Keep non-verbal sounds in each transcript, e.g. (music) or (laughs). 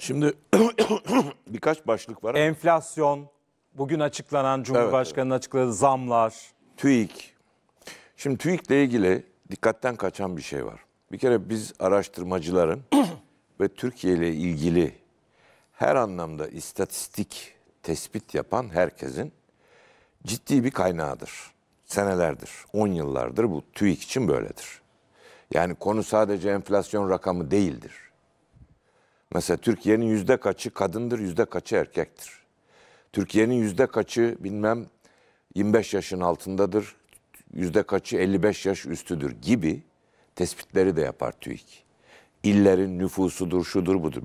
Şimdi (coughs) birkaç başlık var. Enflasyon, bugün açıklanan Cumhurbaşkanı'nın evet, evet. açıkladığı zamlar. TÜİK. Şimdi TÜİK'le ilgili dikkatten kaçan bir şey var. Bir kere biz araştırmacıların (coughs) ve Türkiye ile ilgili her anlamda istatistik tespit yapan herkesin ciddi bir kaynağıdır. Senelerdir, 10 yıllardır bu TÜİK için böyledir. Yani konu sadece enflasyon rakamı değildir Mesela Türkiye'nin yüzde kaçı kadındır, yüzde kaçı erkektir. Türkiye'nin yüzde kaçı bilmem 25 yaşın altındadır, yüzde kaçı 55 yaş üstüdür gibi tespitleri de yapar TÜİK. İllerin nüfusudur, şudur, budur.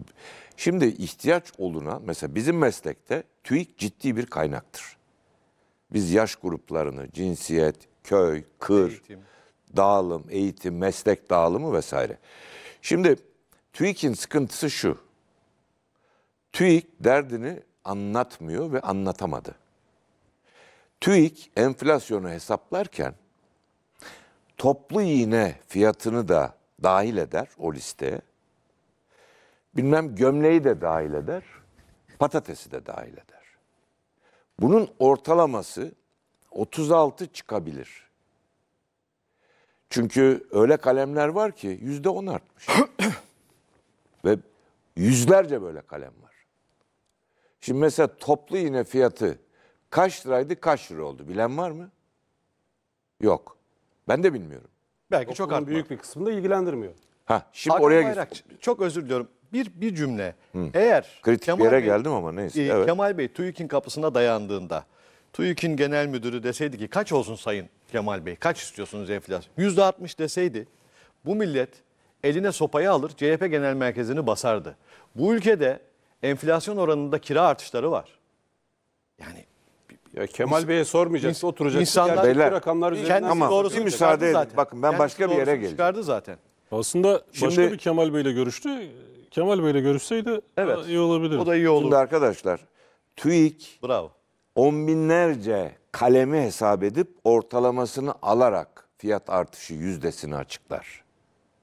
Şimdi ihtiyaç oluna, mesela bizim meslekte TÜİK ciddi bir kaynaktır. Biz yaş gruplarını, cinsiyet, köy, kır, eğitim. dağılım, eğitim, meslek dağılımı vesaire. Şimdi TÜİK'in sıkıntısı şu. TÜİK derdini anlatmıyor ve anlatamadı. TÜİK enflasyonu hesaplarken toplu iğne fiyatını da dahil eder o listeye. Bilmem gömleği de dahil eder, patatesi de dahil eder. Bunun ortalaması 36 çıkabilir. Çünkü öyle kalemler var ki yüzde on artmış. Ve yüzlerce böyle kalem var. Şimdi mesela toplu iğne fiyatı kaç liraydı kaç lira oldu bilen var mı? Yok. Ben de bilmiyorum. Belki Toplumun çok artma. büyük bir kısmında ilgilendirmiyor. Ha şimdi Hakan oraya Bayrakçı, çok özür diliyorum. Bir bir cümle. Hı. Eğer kritik Kemal yere Bey, geldim ama neyse. E, evet. Kemal Bey TÜİK'in kapısına dayandığında TÜİK'in genel müdürü deseydi ki kaç olsun sayın Kemal Bey? Kaç istiyorsunuz enflasyon? %60 deseydi bu millet eline sopayı alır CHP Genel Merkezi'ni basardı. Bu ülkede enflasyon oranında kira artışları var. Yani ya Kemal Bey'e sormayacağız. Oturacak. İnsanlar beyler, rakamlar üzerinden ama doğrusu müsaade edin. Zaten. Bakın ben kendisi başka bir yere geleceğim. Çıkardı zaten. Aslında Şimdi, başka bir Kemal Bey'le görüştü. Kemal Bey'le görüşseydi evet, iyi olabilir. Bu da iyi olur. Şimdi arkadaşlar TÜİK Bravo. on binlerce kalemi hesap edip ortalamasını alarak fiyat artışı yüzdesini açıklar.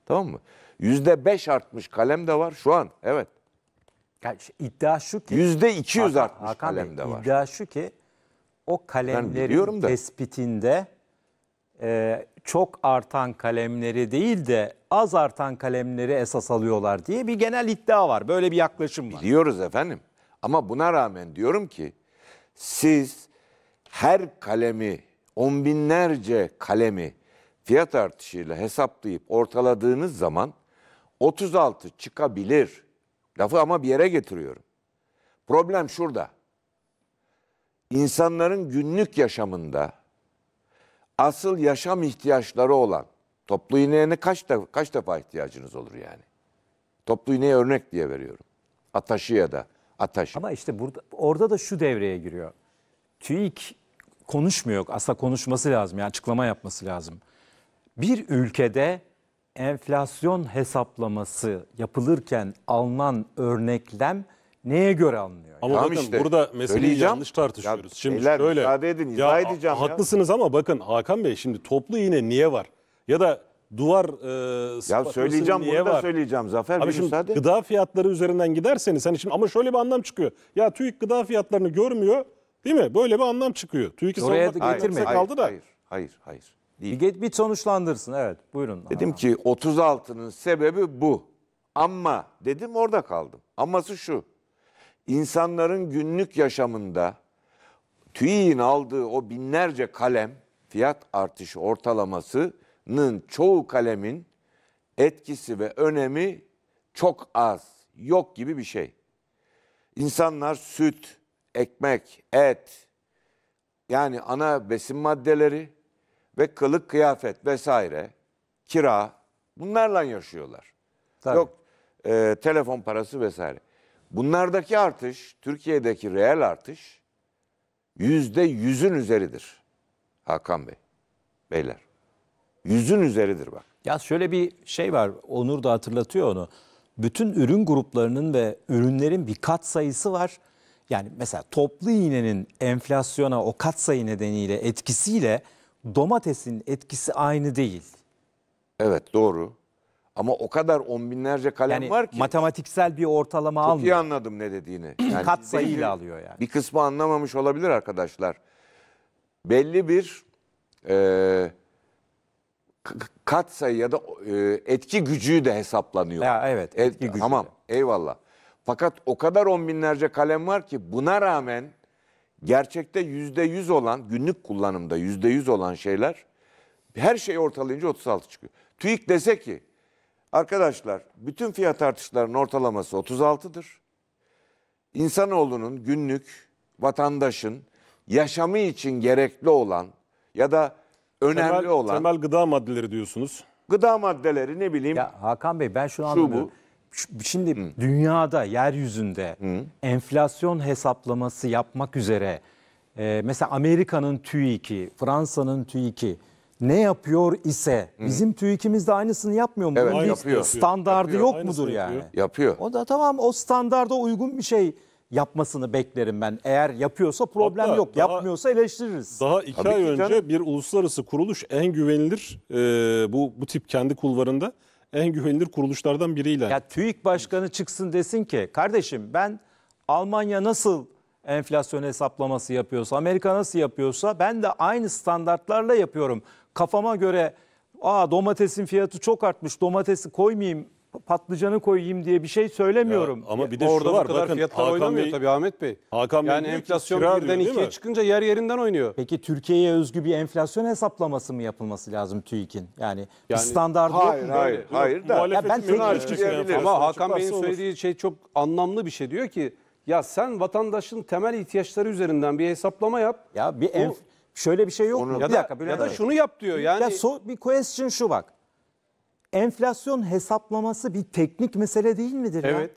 Tamam mı? Yüzde beş artmış kalem de var şu an. Evet. Yani şu- şu ki Yüzde iki yüz artmış Hakan Bey, kalem de var. İddia şu ki o kalemlerin tespitinde e, çok artan kalemleri değil de az artan kalemleri esas alıyorlar diye bir genel iddia var. Böyle bir yaklaşım var. Biliyoruz efendim. Ama buna rağmen diyorum ki siz her kalemi, on binlerce kalemi fiyat artışıyla hesaplayıp ortaladığınız zaman 36 çıkabilir. Lafı ama bir yere getiriyorum. Problem şurada. İnsanların günlük yaşamında asıl yaşam ihtiyaçları olan toplu iğneye kaç defa, kaç defa ihtiyacınız olur yani? Toplu iğneye örnek diye veriyorum. Ataşı ya da ataş. Ama işte burada orada da şu devreye giriyor. TÜİK konuşmuyor. Asla konuşması lazım. Yani açıklama yapması lazım bir ülkede enflasyon hesaplaması yapılırken alınan örneklem neye göre alınıyor? Ama tamam bakın işte, burada meseleyi yanlış tartışıyoruz. Ya, şimdi beyler, şöyle. Müsaade edin, izah ya, edeceğim. Haklısınız ya. ama bakın Hakan Bey şimdi toplu iğne niye var? Ya da duvar e, Ya söyleyeceğim bunu var? da söyleyeceğim Zafer Abi şimdi müsaade. gıda fiyatları üzerinden giderseniz hani şimdi ama şöyle bir anlam çıkıyor. Ya TÜİK gıda fiyatlarını görmüyor değil mi? Böyle bir anlam çıkıyor. TÜİK'i savunmak getirmek kaldı da. Hayır, hayır, hayır değil. Bir, bir sonuçlandırsın evet buyurun. Dedim ha. ki 36'nın sebebi bu. Ama dedim orada kaldım. Aması şu. İnsanların günlük yaşamında TÜİ'nin aldığı o binlerce kalem fiyat artışı ortalamasının çoğu kalemin etkisi ve önemi çok az, yok gibi bir şey. İnsanlar süt, ekmek, et yani ana besin maddeleri ve kılık kıyafet vesaire kira bunlarla yaşıyorlar. Tabii. Yok e, telefon parası vesaire. Bunlardaki artış Türkiye'deki reel artış yüzde yüzün üzeridir Hakan Bey. Beyler yüzün üzeridir bak. Ya şöyle bir şey var Onur da hatırlatıyor onu. Bütün ürün gruplarının ve ürünlerin bir kat sayısı var. Yani mesela toplu iğnenin enflasyona o kat sayı nedeniyle etkisiyle domatesin etkisi aynı değil. Evet doğru. Ama o kadar on binlerce kalem Yani var ki. matematiksel bir ortalama Çok iyi almıyor. anladım ne dediğini. Yani Kat sayıyla alıyor yani. Bir kısmı anlamamış olabilir arkadaşlar. Belli bir e, kat sayı ya da e, etki gücü de hesaplanıyor. Ya evet, etki e, gücü Tamam eyvallah. Fakat o kadar on binlerce kalem var ki buna rağmen gerçekte yüzde yüz olan günlük kullanımda yüzde yüz olan şeyler her şey ortalayınca 36 çıkıyor. TÜİK dese ki arkadaşlar bütün fiyat artışlarının ortalaması 36'dır. İnsanoğlunun günlük vatandaşın yaşamı için gerekli olan ya da önemli temel, olan temel gıda maddeleri diyorsunuz. Gıda maddeleri ne bileyim. Ya Hakan Bey ben şunu şu anlamıyorum. Bu. Şimdi Hı. dünyada, yeryüzünde Hı. enflasyon hesaplaması yapmak üzere e, mesela Amerika'nın TÜİK'i, Fransa'nın TÜİK'i ne yapıyor ise bizim TÜİK'imiz de aynısını yapmıyor mu? Evet, Aynı yapıyor. Standardı yapıyor. yok aynısını mudur yapıyor. yani? Yapıyor. O da tamam o standarda uygun bir şey yapmasını beklerim ben. Eğer yapıyorsa problem Hatta yok. Daha, Yapmıyorsa eleştiririz. Daha iki Tabii ay önce bir uluslararası kuruluş en güvenilir e, bu bu tip kendi kulvarında en güvenilir kuruluşlardan biriyle. Ya TÜİK Başkanı çıksın desin ki kardeşim ben Almanya nasıl enflasyon hesaplaması yapıyorsa, Amerika nasıl yapıyorsa ben de aynı standartlarla yapıyorum. Kafama göre Aa domatesin fiyatı çok artmış. Domatesi koymayayım patlıcanı koyayım diye bir şey söylemiyorum. Ya, ama bir de Orada şu var. kadar bakın, fiyatlar Hakan Bey, tabii Ahmet Bey. Hakan yani Bey enflasyon birden ikiye çıkınca yer yerinden oynuyor. Peki Türkiye'ye özgü bir enflasyon hesaplaması mı yapılması lazım TÜİK'in? Yani, yani bir standart hayır, yok mu? Hayır, böyle? hayır. Yok, da. Ya ben tek bir Ama Hakan Bey'in söylediği şey çok anlamlı bir şey. Diyor ki ya sen vatandaşın temel ihtiyaçları üzerinden bir hesaplama yap. Ya bir enf şöyle bir şey yok Onu, mu? Ya bir dakika, ya da şunu yap diyor. Yani ya so, bir question şu bak. Enflasyon hesaplaması bir teknik mesele değil midir? Evet.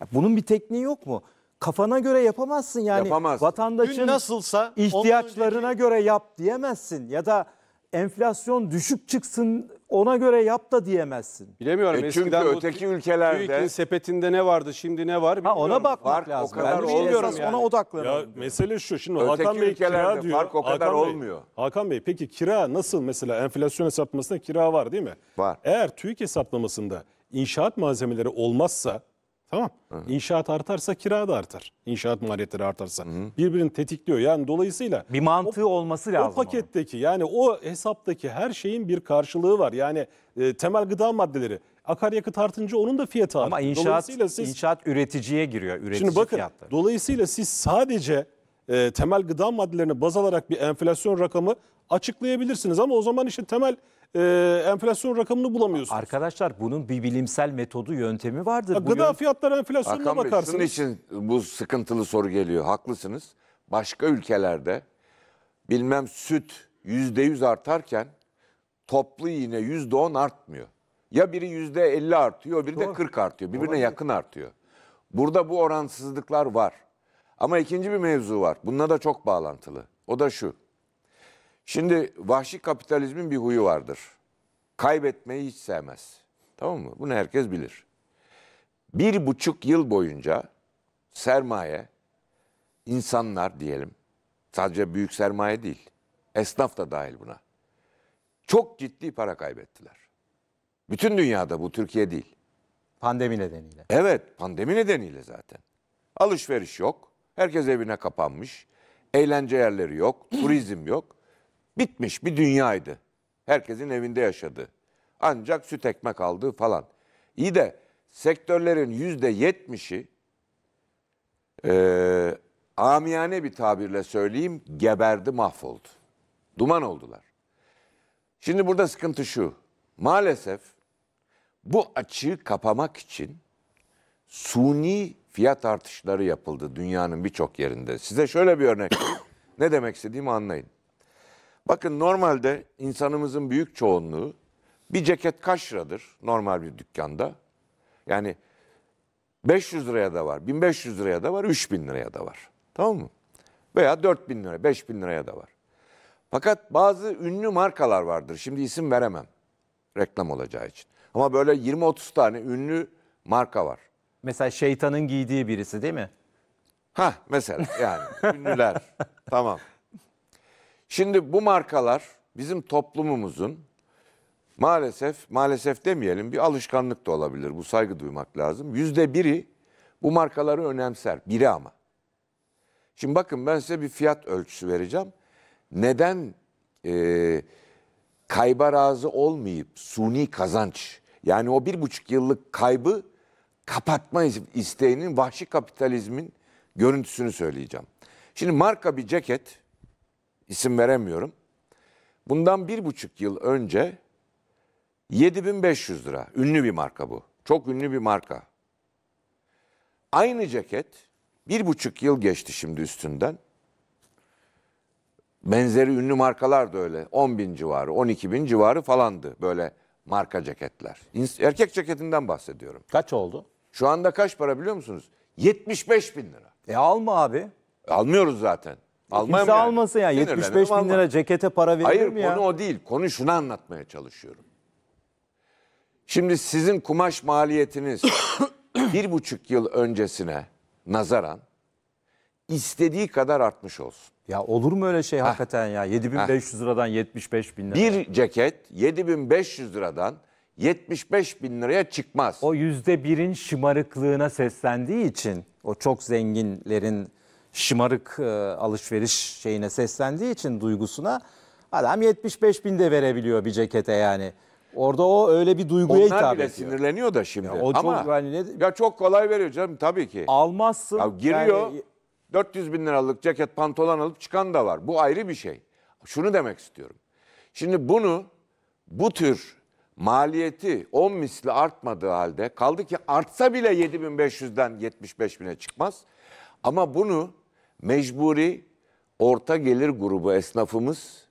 Ya? bunun bir tekniği yok mu? Kafana göre yapamazsın yani. Yapamaz. Vatandaşın nasılsa ihtiyaçlarına önceki... göre yap diyemezsin ya da enflasyon düşük çıksın ona göre yap da diyemezsin. Bilemiyorum. E çünkü öteki ülkelerde TÜİK'in sepetinde ne vardı şimdi ne var bilmiyorum. Ha ona bakmak fark lazım. O kadar ben olmuyorum yani. ona odaklanalım. Ya mesele şu şimdi öteki Hakan Bey kira diyor. Fark o kadar Hakan olmuyor. Bey, Hakan Bey peki kira nasıl mesela enflasyon hesaplamasında kira var değil mi? Var. Eğer TÜİK hesaplamasında inşaat malzemeleri olmazsa Tamam. Hı hı. İnşaat artarsa kira da artar. İnşaat maliyetleri artarsa. Hı hı. Birbirini tetikliyor. Yani dolayısıyla bir mantığı o, olması lazım. O paketteki onun. yani o hesaptaki her şeyin bir karşılığı var. Yani e, temel gıda maddeleri akaryakıt artınca onun da fiyatı artıyor. Ama inşaat, siz, inşaat üreticiye giriyor. Üretici şimdi bakın fiyatları. dolayısıyla siz sadece e, temel gıda maddelerini baz alarak bir enflasyon rakamı açıklayabilirsiniz. Ama o zaman işte temel e, enflasyon rakamını bulamıyorsunuz. Arkadaşlar bunun bir bilimsel metodu yöntemi vardır. Ya, gıda Bugün... fiyatları enflasyonuna Hakan Bey, bakarsınız. Sizin için bu sıkıntılı soru geliyor. Haklısınız. Başka ülkelerde bilmem süt yüzde yüz artarken toplu yine yüzde on artmıyor. Ya biri yüzde elli artıyor, biri de kırk artıyor. Birbirine Doğru. yakın artıyor. Burada bu oransızlıklar var. Ama ikinci bir mevzu var. Bununla da çok bağlantılı. O da şu. Şimdi vahşi kapitalizmin bir huyu vardır. Kaybetmeyi hiç sevmez. Tamam mı? Bunu herkes bilir. Bir buçuk yıl boyunca sermaye, insanlar diyelim, sadece büyük sermaye değil, esnaf da dahil buna. Çok ciddi para kaybettiler. Bütün dünyada bu Türkiye değil. Pandemi nedeniyle. Evet pandemi nedeniyle zaten. Alışveriş yok. Herkes evine kapanmış. Eğlence yerleri yok, (laughs) turizm yok. Bitmiş bir dünyaydı. Herkesin evinde yaşadı. Ancak süt ekmek aldı falan. İyi de sektörlerin yüzde yetmişi e, amiyane bir tabirle söyleyeyim geberdi mahvoldu. Duman oldular. Şimdi burada sıkıntı şu. Maalesef bu açığı kapamak için suni fiyat artışları yapıldı dünyanın birçok yerinde. Size şöyle bir örnek. ne demek istediğimi anlayın. Bakın normalde insanımızın büyük çoğunluğu bir ceket kaç liradır normal bir dükkanda? Yani 500 liraya da var, 1500 liraya da var, 3000 liraya da var. Tamam mı? Veya 4000 liraya, 5000 liraya da var. Fakat bazı ünlü markalar vardır. Şimdi isim veremem reklam olacağı için. Ama böyle 20-30 tane ünlü marka var. Mesela şeytanın giydiği birisi değil mi? Ha mesela yani (laughs) ünlüler. tamam. Şimdi bu markalar bizim toplumumuzun maalesef, maalesef demeyelim bir alışkanlık da olabilir. Bu saygı duymak lazım. Yüzde biri bu markaları önemser. Biri ama. Şimdi bakın ben size bir fiyat ölçüsü vereceğim. Neden e, kayba razı olmayıp suni kazanç yani o bir buçuk yıllık kaybı kapatma isteğinin vahşi kapitalizmin görüntüsünü söyleyeceğim. Şimdi marka bir ceket, isim veremiyorum. Bundan bir buçuk yıl önce 7500 lira. Ünlü bir marka bu. Çok ünlü bir marka. Aynı ceket bir buçuk yıl geçti şimdi üstünden. Benzeri ünlü markalar da öyle. 10 bin civarı, 12 bin civarı falandı böyle marka ceketler. Erkek ceketinden bahsediyorum. Kaç oldu? Şu anda kaç para biliyor musunuz? 75 bin lira. E alma abi. Almıyoruz zaten. Almam Kimse yani. almasın yani. 75 bin lira cekete para verir Hayır, mi ya? Hayır konu o değil. Konu şunu anlatmaya çalışıyorum. Şimdi sizin kumaş maliyetiniz (coughs) bir buçuk yıl öncesine nazaran istediği kadar artmış olsun. Ya olur mu öyle şey ha. hakikaten ya? 7500 liradan 75 bin lira. Bir ceket 7500 liradan 75 bin liraya çıkmaz. O yüzde birin şımarıklığına seslendiği için o çok zenginlerin şımarık e, alışveriş şeyine seslendiği için duygusuna adam 75 bin de verebiliyor bir cekete yani. Orada o öyle bir duyguya Onlar hitap bile ediyor. sinirleniyor da şimdi. Ya o çok Ama yani ne, ya çok kolay veriyor canım tabii ki. almazsın. Ya giriyor Yani, 400 bin liralık ceket pantolon alıp çıkan da var. Bu ayrı bir şey. Şunu demek istiyorum. Şimdi bunu bu tür maliyeti 10 misli artmadığı halde kaldı ki artsa bile 7500'den 75.000'e çıkmaz. Ama bunu mecburi orta gelir grubu esnafımız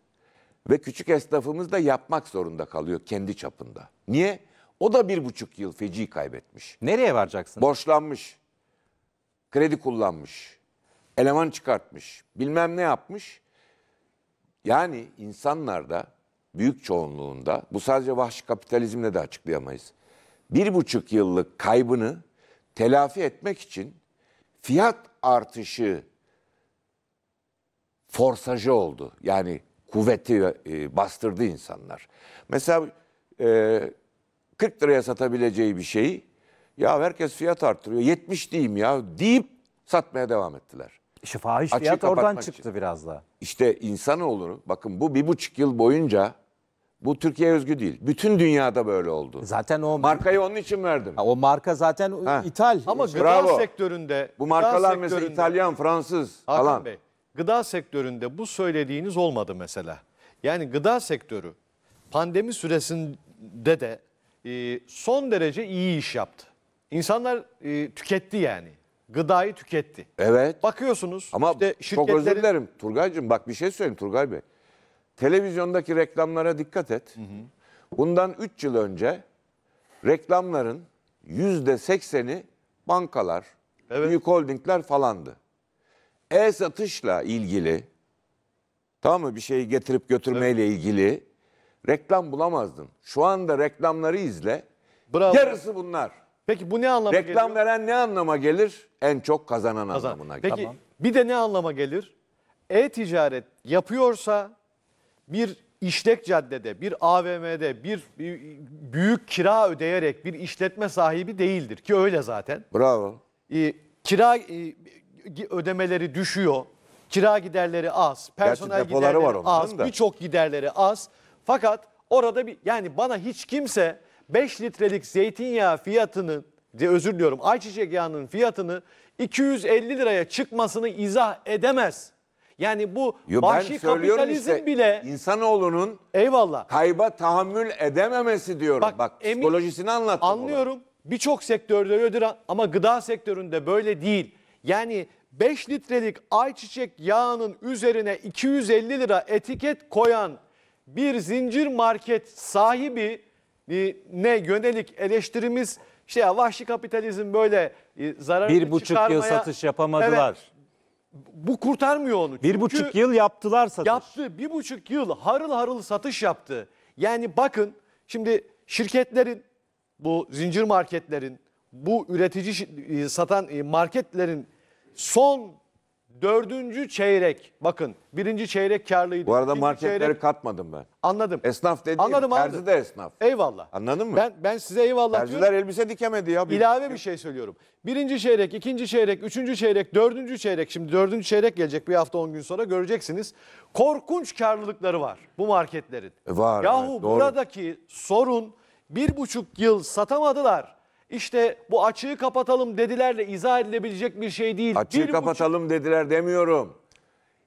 ve küçük esnafımız da yapmak zorunda kalıyor kendi çapında. Niye? O da bir buçuk yıl feci kaybetmiş. Nereye varacaksın? Borçlanmış, kredi kullanmış, eleman çıkartmış, bilmem ne yapmış. Yani insanlarda büyük çoğunluğunda bu sadece vahşi kapitalizmle de açıklayamayız. Bir buçuk yıllık kaybını telafi etmek için fiyat artışı forsajı oldu. Yani kuvveti e, bastırdı insanlar. Mesela 40 e, liraya satabileceği bir şeyi ya herkes fiyat arttırıyor 70 diyeyim ya deyip satmaya devam ettiler. İşte fahiş fiyat oradan çıktı için. biraz da. İşte insanoğlu bakın bu bir buçuk yıl boyunca bu Türkiye özgü değil. Bütün dünyada böyle oldu. Zaten o markayı onun için verdim. Ha, o marka zaten ha. ithal. Ama gıda Bravo. sektöründe bu markalar sektöründe, mesela İtalyan, Fransız Hakan falan. Bey, gıda sektöründe bu söylediğiniz olmadı mesela. Yani gıda sektörü pandemi süresinde de e, son derece iyi iş yaptı. İnsanlar e, tüketti yani. Gıdayı tüketti. Evet. Bakıyorsunuz. Ama işte çok özür dilerim Turgay'cığım bak bir şey söyleyeyim Turgay Bey televizyondaki reklamlara dikkat et. Hı hı. Bundan 3 yıl önce reklamların %80'i bankalar, evet. büyük holdingler falandı. E-satışla ilgili tamam mı bir şeyi getirip götürmeyle evet. ilgili reklam bulamazdın. Şu anda reklamları izle. Bravo. Yarısı bunlar. Peki bu ne anlama Reklam geliyor? Reklam veren ne anlama gelir? En çok kazanan Kazan. anlamına gelir. Peki tamam. bir de ne anlama gelir? E-ticaret yapıyorsa bir işlek caddede, bir AVM'de, bir büyük kira ödeyerek bir işletme sahibi değildir ki öyle zaten. Bravo. E, kira e, ödemeleri düşüyor. Kira giderleri az, personel giderleri var az, birçok giderleri az. Fakat orada bir yani bana hiç kimse 5 litrelik zeytinyağı fiyatının özür diliyorum ayçiçek yağının fiyatını 250 liraya çıkmasını izah edemez. Yani bu Yo, vahşi kapitalizm işte, bile insanoğlunun eyvallah kayba tahammül edememesi diyorum. Bak, Bak emin, psikolojisini anlattım. Anlıyorum. Birçok sektörde öyledir ama gıda sektöründe böyle değil. Yani 5 litrelik ayçiçek yağının üzerine 250 lira etiket koyan bir zincir market sahibi e, ne yönelik eleştirimiz işte vahşi kapitalizm böyle e, zararını bir buçuk çıkarmaya, yıl satış yapamadılar. Evet, bu kurtarmıyor onu. Çünkü bir buçuk yıl yaptılar satış. Yaptı. Bir buçuk yıl harıl harıl satış yaptı. Yani bakın şimdi şirketlerin bu zincir marketlerin bu üretici e, satan e, marketlerin son Dördüncü çeyrek bakın birinci çeyrek karlıydı. Bu arada İkinci marketleri çeyrek- katmadım ben. Anladım. Esnaf dediğim Anladım, anladım. terzi de esnaf. Eyvallah. Anladın mı? Ben, ben size eyvallah Terziler diyorum. elbise dikemedi ya. Bir- İlave bir şey söylüyorum. Birinci çeyrek, ikinci çeyrek, üçüncü çeyrek, dördüncü çeyrek. Şimdi dördüncü çeyrek gelecek bir hafta on gün sonra göreceksiniz. Korkunç karlılıkları var bu marketlerin. E, var, Yahu evet, buradaki sorun bir buçuk yıl satamadılar işte bu açığı kapatalım dedilerle izah edilebilecek bir şey değil. Açığı bir kapatalım buçuk... dediler demiyorum.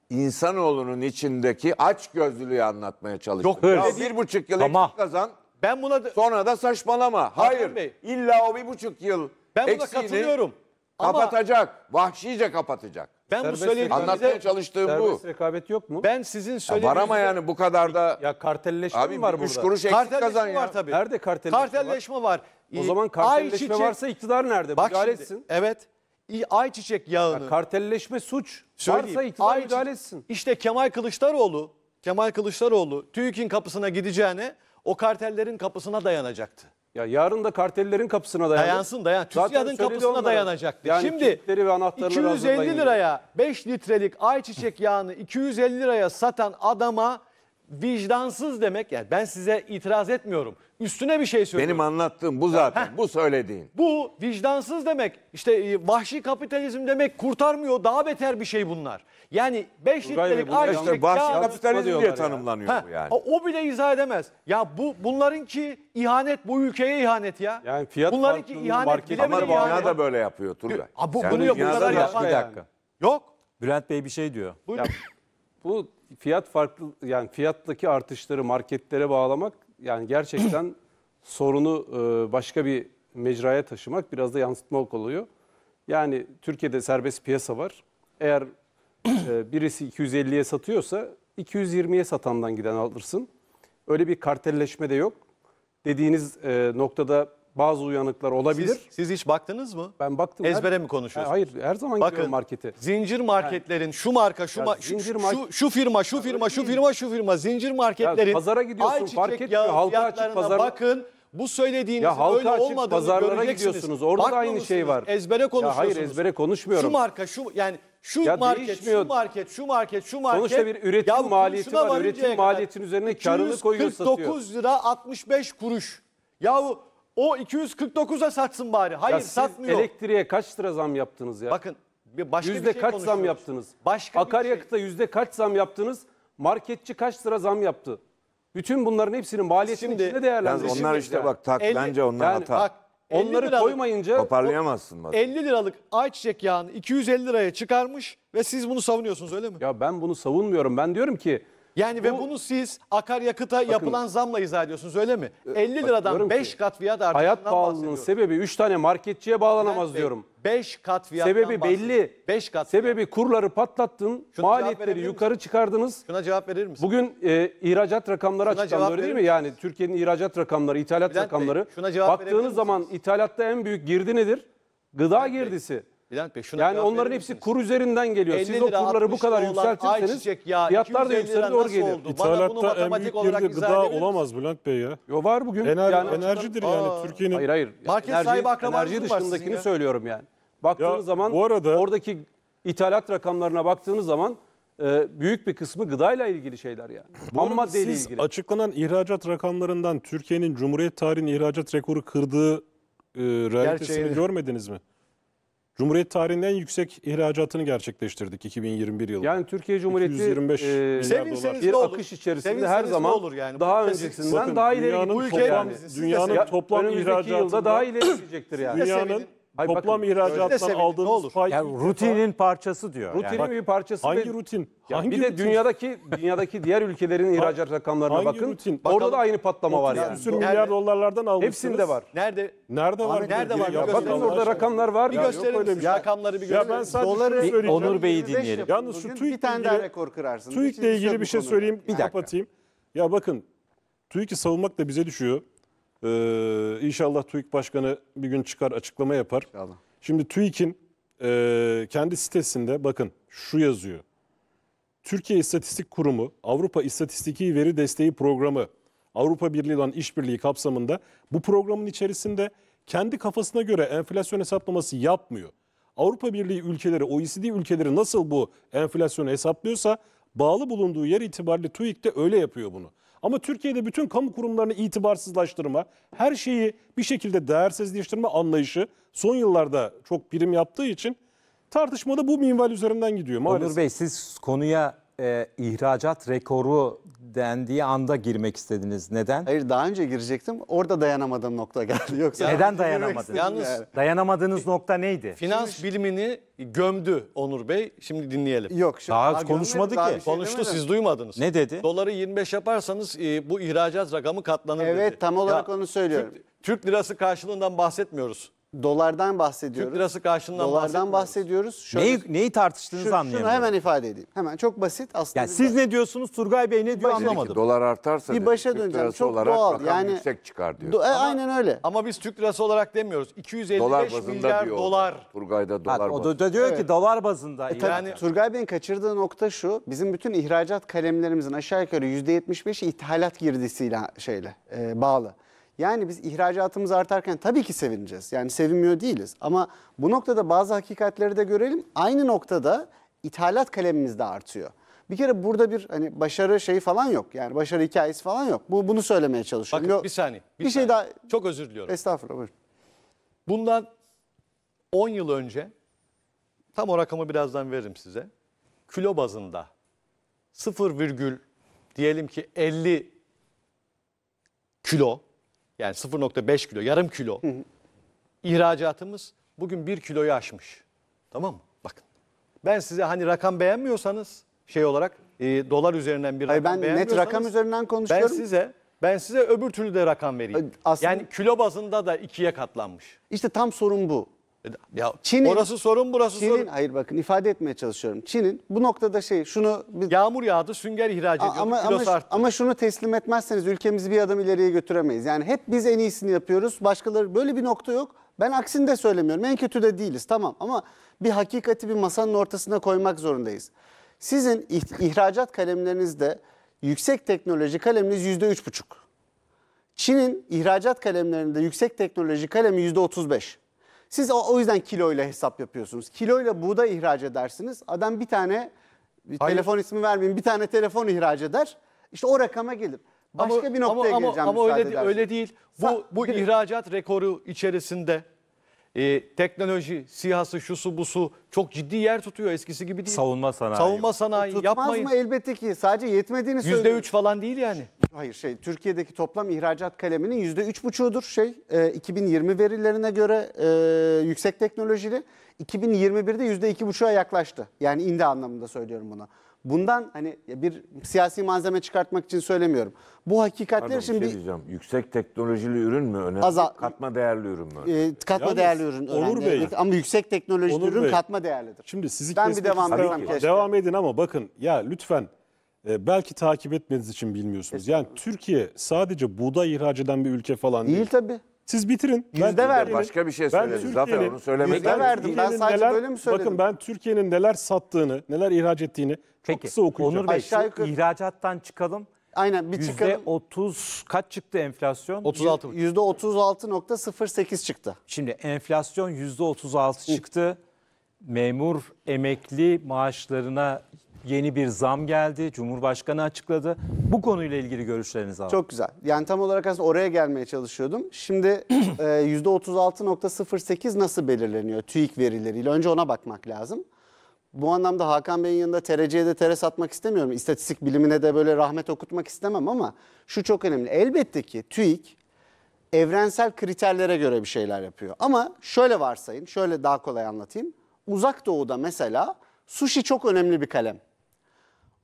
İnsanoğlunun içindeki aç gözlülüğü anlatmaya çalıştım. Yok, ya bir buçuk yıl tamam. kazan. Ben buna sonra da saçmalama. Hayır. Bey, illa o bir buçuk yıl ben buna katılıyorum. Kapatacak. Ama... Vahşice kapatacak. Ben serbest bu söylediğinize anlatmaya çalıştığım bu. Serbest rekabet yok mu? Ben sizin söylediğiniz Var ama yani bu kadar da ya kartelleşme abi, var üç burada. Üç kuruş eksik kazan ya. Var tabii. Nerede kartelleşme, kartelleşme var? var. O ee, zaman kartelleşme Ayçiçek- varsa iktidar nerede? Bak müdahale şimdi, etsin. evet. Ayçiçek yağını. Ya kartelleşme suç. Söyleyeyim. Varsa iktidar Ayçi- müdahale etsin. İşte Kemal Kılıçdaroğlu, Kemal Kılıçdaroğlu TÜİK'in kapısına gideceğine o kartellerin kapısına dayanacaktı. Ya yarın da kartellerin kapısına dayanır. Dayansın dayan. Zaten TÜSİAD'ın kapısına onlara. dayanacaktı. Yani Şimdi ve 250 liraya 5 litrelik ayçiçek yağını 250 liraya satan adama vicdansız demek yani ben size itiraz etmiyorum. Üstüne bir şey söylüyorum. Benim anlattığım bu zaten. Heh. Bu söylediğin. Bu vicdansız demek. İşte e, vahşi kapitalizm demek kurtarmıyor. Daha beter bir şey bunlar. Yani 5 Turgay Bey, litrelik bu ayçiçek vahşi kağıdı- kapitalizm diyorlar diye ya. tanımlanıyor bu yani. O bile izah edemez. Ya bu bunların ki ihanet bu ülkeye ihanet ya. Yani fiyat bunlarınki farkının ihanet market- bile Ama bile Ama dünya da böyle yapıyor Turgay. Aa, bu- Sen bunu bu kadar yapan- Bir dakika. Yok. Bülent Bey bir şey diyor. Buyurun. Bu fiyat farklı yani fiyattaki artışları marketlere bağlamak yani gerçekten (clears throat) sorunu e, başka bir mecraya taşımak biraz da yansıtma oluyor. Yani Türkiye'de serbest piyasa var. Eğer (clears throat) e, birisi 250'ye satıyorsa 220'ye satandan giden alırsın. Öyle bir kartelleşme de yok. Dediğiniz e, noktada bazı uyanıklar olabilir. Siz, siz hiç baktınız mı? Ben baktım. Ezbere her, mi konuşuyorsunuz? Hayır, her zaman gidiyorum markete. Zincir marketlerin yani, şu marka, şu, ma şu, mark şu, şu firma, şu firma, şu firma, şu firma, zincir marketlerin. Ya, pazara gidiyorsun, fark etmiyor. Halka açık pazar. Bakın bu söylediğiniz ya halka öyle açık, olmadığını pazarlara gidiyorsunuz. Orada da aynı şey var. Ezbere konuşuyorsunuz. Ya hayır ezbere konuşmuyorum. Şu marka şu yani şu ya market, değişmiyor. şu market, şu market, şu market. Sonuçta bir üretim ya, maliyeti var. Üretim maliyetin üzerine karını koyuyor satıyor. 49 lira 65 kuruş. Yahu o 249'a satsın bari. Hayır ya satmıyor. elektriğe kaç lira zam yaptınız ya? Bakın bir başka yüzde bir şey kaç zam yaptınız? Başka Akaryakıta şey. yüzde kaç zam yaptınız? Marketçi kaç lira zam yaptı? Bütün bunların hepsinin maliyetini şimdi, içinde değerlendirilir. Yani onlar işte yani. bak tak 50, bence onlar yani, hata. Bak, Onları liralık, koymayınca toparlayamazsın bak. 50 liralık ayçiçek yağını 250 liraya çıkarmış ve siz bunu savunuyorsunuz öyle mi? Ya ben bunu savunmuyorum. Ben diyorum ki yani ve bunu siz akaryakıta yapılan zamla izah ediyorsunuz öyle mi? 50 liradan 5 kat fiyat artışından Hayat pahalılığının sebebi 3 tane marketçiye bağlanamaz diyorum. 5 kat fiyattan Sebebi belli. 5 kat. Sebebi kurları patlattın, Şuna maliyetleri yukarı çıkardınız. Şuna cevap verir misin? Bugün e, ihracat rakamları Şuna açıklandı öyle değil mi? Yani Türkiye'nin ihracat rakamları, ithalat Bülent Bey, rakamları. şuna cevap verebilir Baktığınız zaman ithalatta en büyük girdi nedir? Gıda girdisi. Bülent Bey şuna Yani onların hepsi kur üzerinden geliyor. 50 Siz o kurları bu kadar yükseltirseniz fiyatlar da 250 lira yükselir doğru nasıl gelir. İthalatta en büyük olarak girdi gıda olamaz Bülent Bey ya. Yo var bugün. Ener, yani enerjidir yani Türkiye'nin. Hayır hayır. Market sahibi enerji mı var dışındakini ya? söylüyorum yani. Baktığınız Ya, zaman arada- oradaki ithalat rakamlarına baktığınız zaman e, büyük bir kısmı gıdayla ilgili şeyler yani. Bu Ham arada maddeyle siz açıklanan ihracat rakamlarından Türkiye'nin Cumhuriyet tarihinin ihracat rekoru kırdığı e, realitesini Gerçeğini. görmediniz mi? Cumhuriyet tarihinden en yüksek ihracatını gerçekleştirdik 2021 yılında. Yani Türkiye Cumhuriyeti 225 e, sevinseniz bir olur? akış içerisinde her zaman olur yani? daha Bakın, öncesinden bakın, daha ileri dünyanın toplam- yani. dünyanın toplam ihracatında yılda daha ileri gidecektir yani. Dünyanın Hayır, toplam bakın, öyle ihracattan desek olur? pay Yani rutinin parçası diyor. Rutinin yani. bir parçası. ve- hangi rutin? Ya hangi bir de rutin? dünyadaki dünyadaki diğer ülkelerin ihracat rakamlarına Hangi bakın. rutin? Orada da aynı patlama var yani. Küsür milyar Nerede? dolarlardan almışsınız. Hepsinde var. Nerede? Nerede var? nerede var? Ya Bakın orada rakamlar var. Bir Ya gösterir bir şey. Rakamları bir Ya ben sadece Doları- şunu şey söyleyeceğim. Onur Bey'i dinleyelim. Yalnız şu TÜİK'le bir tane daha ilgili- rekor kırarsın. TÜİK'le ilgili bir şey söyleyeyim, Bir dakika. kapatayım. Ya bakın, TÜİK'i savunmak da bize düşüyor. Ee, inşallah TÜİK Başkanı bir gün çıkar açıklama yapar. İnşallah. Şimdi TÜİK'in e, kendi sitesinde bakın şu yazıyor. Türkiye İstatistik Kurumu Avrupa İstatistiki Veri Desteği Programı Avrupa Birliği olan işbirliği kapsamında bu programın içerisinde kendi kafasına göre enflasyon hesaplaması yapmıyor. Avrupa Birliği ülkeleri, OECD ülkeleri nasıl bu enflasyonu hesaplıyorsa bağlı bulunduğu yer itibariyle TÜİK de öyle yapıyor bunu. Ama Türkiye'de bütün kamu kurumlarını itibarsızlaştırma, her şeyi bir şekilde değersizleştirme anlayışı son yıllarda çok birim yaptığı için tartışmada bu minval üzerinden gidiyor maalesef. Onur Bey siz konuya e, ihracat rekoru dendiği anda girmek istediniz. Neden? Hayır daha önce girecektim. Orada dayanamadığım nokta geldi. Yoksa Neden dayanamadınız? Yalnız yani. dayanamadığınız e, nokta neydi? finans bilimini gömdü Onur Bey. Şimdi dinleyelim. Yok şu Daha konuşmadı ki. bir şey Konuştu siz duymadınız. Ne dedi? Doları 25 yaparsanız e, bu ihracat rakamı katlanır dedi. Evet tam olarak Ya, onu söylüyorum. Türk lirası karşılığından bahsetmiyoruz. Dolardan bahsediyoruz. Türk lirası karşılığında. Dolardan bahsediyoruz. Şöyle, Neyi, neyi tartıştığınızı şu, şunu hemen ifade edeyim. Hemen çok basit aslında. Yani siz ne diyorsunuz Turgay Bey ne diyor Dedi ki, dolar artarsa Bir başa Türk döneceğim. Çok olarak doğal. rakam Yani yüksek çıkar diyor. Do- e, aynen öyle. Ama biz Türk lirası olarak demiyoruz. 255 dolar bazında milyar diyor. dolar. Turgay'da Ha, dolar o bazında. da, da diyor ki dolar bazında. E, yani Yani Turgay Bey'in kaçırdığı nokta şu. Bizim bütün ihracat kalemlerimizin aşağı yukarı %75'i ithalat girdisiyle şeyle e, bağlı. Yani biz ihracatımız artarken tabii ki sevineceğiz. Yani sevinmiyor değiliz. Ama bu noktada bazı hakikatleri de görelim. Aynı noktada ithalat kalemimiz de artıyor. Bir kere burada bir hani başarı şeyi falan yok. Yani başarı hikayesi falan yok. Bu bunu söylemeye çalışıyorum. Bakın bir saniye. Bir, bir şey saniye. şey daha. Çok özür diliyorum. Estağfurullah buyurun. Bundan 10 yıl önce tam o rakamı birazdan veririm size. Kilo bazında 0, diyelim ki 50 kilo yani 0.5 kilo, yarım kilo. ihracatımız bugün 1 kiloyu aşmış. Tamam mı? Bakın. Ben size hani rakam beğenmiyorsanız şey olarak e, dolar üzerinden bir Hayır, rakam ben net rakam üzerinden konuşuyorum. Ben size ben size öbür türlü de rakam vereyim. Aslında, yani kilo bazında da ikiye katlanmış. İşte tam sorun bu. Ya Çin'in, orası sorun burası Çin'in, sorun. Hayır bakın ifade etmeye çalışıyorum. Çin'in bu noktada şey şunu... Biz, Yağmur yağdı sünger ihraç ediyordu ama, kilosu ama, arttı. Ama şunu teslim etmezseniz ülkemizi bir adım ileriye götüremeyiz. Yani hep biz en iyisini yapıyoruz. Başkaları böyle bir nokta yok. Ben aksini de söylemiyorum. En kötü de değiliz tamam ama bir hakikati bir masanın ortasına koymak zorundayız. Sizin ihracat kalemlerinizde yüksek teknoloji kaleminiz buçuk. Çin'in ihracat kalemlerinde yüksek teknoloji kalemi yüzde otuz beş. Siz o, o yüzden kiloyla hesap yapıyorsunuz. Kiloyla buğday ihraç edersiniz. Adam bir tane bir telefon ismi vermeyeyim bir tane telefon ihraç eder. İşte o rakama gelir. Başka ama, bir noktaya ama, geleceğim ama, öyle, öyle değil. Bu, bu ihracat rekoru içerisinde e, teknoloji, sihası, şusu, busu çok ciddi yer tutuyor eskisi gibi değil. Savunma sanayi. Savunma sanayi Tutmaz yapmayın. mı elbette ki sadece yetmediğini söylüyor. %3 falan değil yani. Hayır şey Türkiye'deki toplam ihracat kaleminin yüzde üç buçuğudur şey e, 2020 verilerine göre e, yüksek teknolojili 2021'de yüzde iki buçuğa yaklaştı yani indi anlamında söylüyorum bunu. Bundan hani bir siyasi malzeme çıkartmak için söylemiyorum. Bu hakikatler için bir şey bir Yüksek teknolojili ürün mü önemli? Aza- katma değerli ürün mü? önemli? katma Yalnız değerli ürün Onur önemli. Bey- Ama yüksek teknolojili Onur ürün Bey, katma değerlidir. Şimdi sizi Ben bir devam istemem. Devam edin ama bakın ya lütfen e, belki takip etmediğiniz için bilmiyorsunuz. Yani Türkiye sadece buğday ihraç eden bir ülke falan değil. Değil tabii. Siz bitirin. Ben de ver. Başka bir şey ben Zafer onu söylemek Yüzde Ben verdim. Ben Türkiye'nin sadece neler- böyle mi söyledim? Bakın ben Türkiye'nin neler sattığını, neler ihraç ettiğini çok kısa okuyacağım. Onur Bey Aşağı yukarı- ihracattan çıkalım. Aynen bir Yüzde çıkalım. otuz kaç çıktı enflasyon? 36 mı? %36.08 çıktı. Şimdi enflasyon yüzde otuz altı çıktı. Memur emekli maaşlarına yeni bir zam geldi. Cumhurbaşkanı açıkladı. Bu konuyla ilgili görüşlerinizi alın. Çok güzel. Yani tam olarak aslında oraya gelmeye çalışıyordum. Şimdi (clears throat) e, %36.08 nasıl belirleniyor TÜİK verileriyle? Önce ona bakmak lazım. Bu anlamda Hakan Bey'in yanında tereciye de tere satmak istemiyorum. İstatistik bilimine de böyle rahmet okutmak istemem ama şu çok önemli. Elbette ki TÜİK evrensel kriterlere göre bir şeyler yapıyor. Ama şöyle varsayın, şöyle daha kolay anlatayım. Uzak Doğu'da mesela sushi çok önemli bir kalem.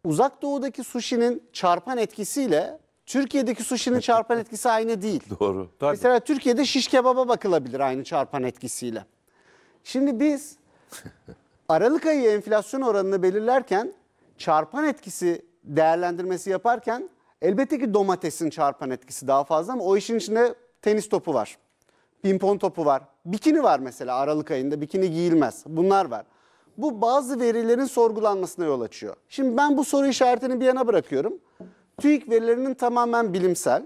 Uzak Doğu'daki sushi'nin çarpan etkisiyle Türkiye'deki sushi'nin çarpan etkisi aynı değil. (laughs) Doğru. Tabii. Mesela Türkiye'de şiş kebaba bakılabilir aynı çarpan etkisiyle. Şimdi biz (laughs) Aralık ayı enflasyon oranını belirlerken çarpan etkisi değerlendirmesi yaparken elbette ki domatesin çarpan etkisi daha fazla ama o işin içinde tenis topu var. Pimpon topu var. Bikini var mesela Aralık ayında. Bikini giyilmez. Bunlar var. Bu bazı verilerin sorgulanmasına yol açıyor. Şimdi ben bu soru işaretini bir yana bırakıyorum. TÜİK verilerinin tamamen bilimsel